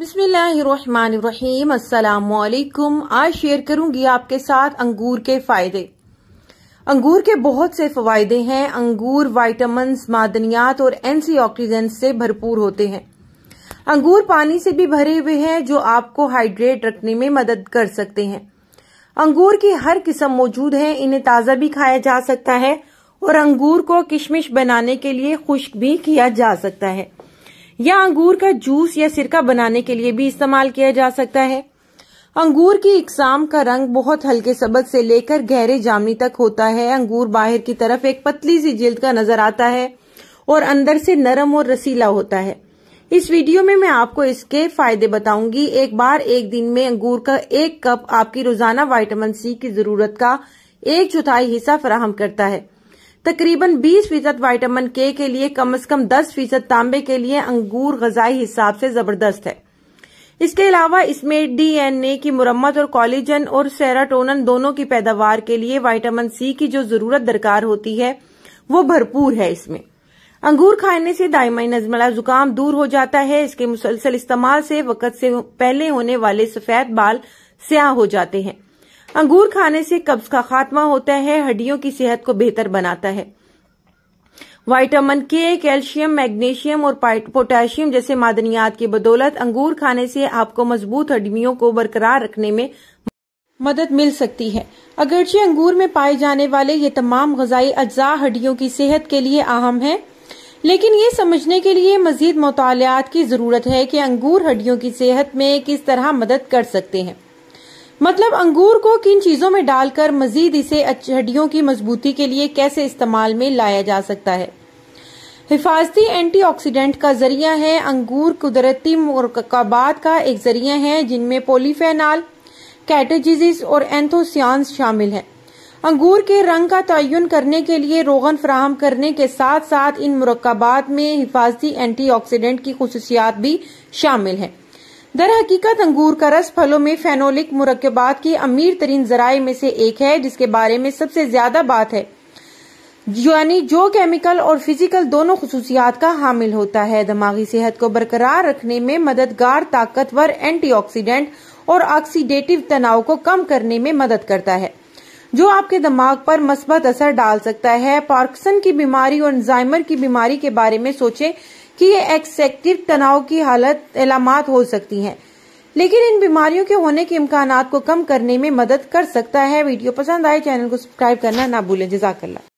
बिस्मिल्लाहिर्रहमानिर्रहीम अस्सलाम आज शेयर करूंगी आपके साथ अंगूर के फायदे अंगूर के बहुत से फायदे हैं अंगूर वाइटामस मादनियात और एंटीऑक्सीडेंट्स से भरपूर होते हैं अंगूर पानी से भी भरे हुए हैं जो आपको हाइड्रेट रखने में मदद कर सकते हैं अंगूर की हर किस्म मौजूद है इन्हें ताज़ा भी खाया जा सकता है और अंगूर को किशमिश बनाने के लिए खुश्क भी किया जा सकता है या अंगूर का जूस या सिरका बनाने के लिए भी इस्तेमाल किया जा सकता है अंगूर की इकसाम का रंग बहुत हल्के सबक से लेकर गहरे जामनी तक होता है अंगूर बाहर की तरफ एक पतली सी जिल्द का नजर आता है और अंदर से नरम और रसीला होता है इस वीडियो में मैं आपको इसके फायदे बताऊंगी एक बार एक दिन में अंगूर का एक कप आपकी रोजाना वाइटामिन सी की जरूरत का एक चौथाई हिस्सा फराहम करता है तकरीबन 20 फीसद वाइटामिन के के लिए कम से कम 10 फीसद तांबे के लिए अंगूर गजाई हिसाब से जबरदस्त है इसके अलावा इसमें डीएनए की मुरम्मत और कॉलेजन और सेराटोनन दोनों की पैदावार के लिए वाइटामिन सी की जो जरूरत दरकार होती है वो भरपूर है इसमें अंगूर खाने से दायमाई नजमला जुकाम दूर हो जाता है इसके मुसलसल इस्तेमाल से वक़्त से पहले होने वाले सफेद बाल स्याह हो जाते हैं अंगूर खाने से कब्ज का खात्मा होता है हड्डियों की सेहत को बेहतर बनाता है वाइटामिन के कैल्शियम मैग्नीशियम और पोटेशियम जैसे मादनियात की बदौलत अंगूर खाने से आपको मजबूत हड्डियों को बरकरार रखने में मदद मिल सकती है अगरचे अंगूर में पाए जाने वाले ये तमाम गजाई अज्जा हड्डियों की सेहत के लिए अहम है लेकिन ये समझने के लिए मजीद मुतालियात की ज़रूरत है कि अंगूर हड्डियों की सेहत में किस तरह मदद कर सकते हैं मतलब अंगूर को किन चीजों में डालकर मजीद इसे हड्डियों की मजबूती के लिए कैसे इस्तेमाल में लाया जा सकता है हिफाजती एंटीऑक्सीडेंट का जरिया है अंगूर कुदरती मरकबात का एक जरिया है जिनमें पोलीफेनॉल कैटेजिस और एंथोसियांस शामिल हैं अंगूर के रंग का तयन करने के लिए रोगन फ्राहम करने के साथ साथ इन मरकबात में हिफाजती एंटीऑक्सीडेंट की खसूसियात भी शामिल हैं दर हकीकत अंगूर का रस फलों में फेनोलिक मुरकबात की अमीर तरीन जराये में से एक है जिसके बारे में सबसे ज्यादा बात है यानी जो केमिकल और फिजिकल दोनों खसूसियात का हामिल होता है दिमागी सेहत को बरकरार रखने में मददगार ताकतवर एंटीऑक्सीडेंट और ऑक्सीडेटिव तनाव को कम करने में मदद करता है जो आपके दिमाग पर मस्बत असर डाल सकता है पार्कसन की बीमारी और एंजाइमर की बीमारी के बारे में सोचें कि ये एक्सेक्टिव तनाव की हालत अलामत हो सकती हैं लेकिन इन बीमारियों के होने के इम्कान को कम करने में मदद कर सकता है वीडियो पसंद आए चैनल को सब्सक्राइब करना ना भूलें जजाकल्ला